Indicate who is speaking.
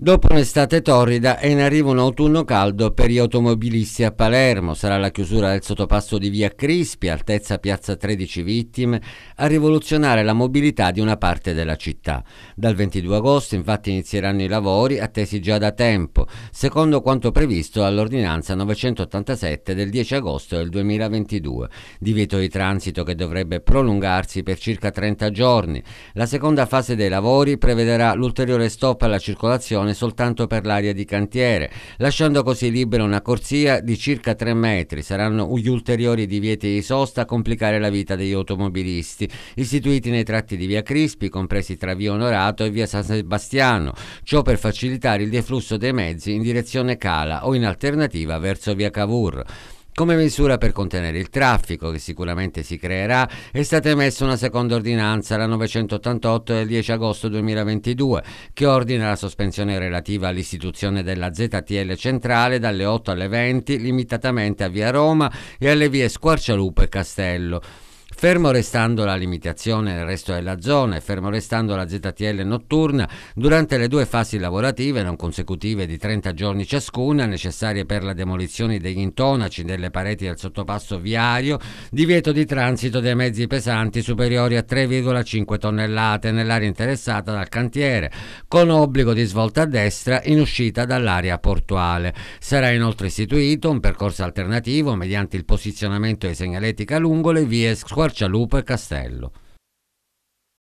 Speaker 1: Dopo un'estate torrida è in arrivo un autunno caldo per gli automobilisti a Palermo. Sarà la chiusura del sottopasso di via Crispi, altezza piazza 13 vittime, a rivoluzionare la mobilità di una parte della città. Dal 22 agosto infatti inizieranno i lavori attesi già da tempo, secondo quanto previsto dall'ordinanza 987 del 10 agosto del 2022, divieto di transito che dovrebbe prolungarsi per circa 30 giorni. La seconda fase dei lavori prevederà l'ulteriore stop alla circolazione zone soltanto per l'area di cantiere, lasciando così libera una corsia di circa 3 metri. Saranno gli ulteriori divieti di sosta a complicare la vita degli automobilisti, istituiti nei tratti di via Crispi, compresi tra via Onorato e via San Sebastiano, ciò per facilitare il deflusso dei mezzi in direzione Cala o in alternativa verso via Cavour. Come misura per contenere il traffico, che sicuramente si creerà, è stata emessa una seconda ordinanza, la 988 del 10 agosto 2022, che ordina la sospensione relativa all'istituzione della ZTL centrale dalle 8 alle 20, limitatamente a via Roma e alle vie Squarcialupo e Castello. Fermo restando la limitazione nel resto della zona e fermo restando la ZTL notturna, durante le due fasi lavorative non consecutive di 30 giorni ciascuna, necessarie per la demolizione degli intonaci delle pareti del sottopasso viario, divieto di transito dei mezzi pesanti superiori a 3,5 tonnellate nell'area interessata dal cantiere, con obbligo di svolta a destra in uscita dall'area portuale. Sarà inoltre istituito un percorso alternativo mediante il posizionamento di segnaletica lungo le vie scuola Marcialupo e Castello.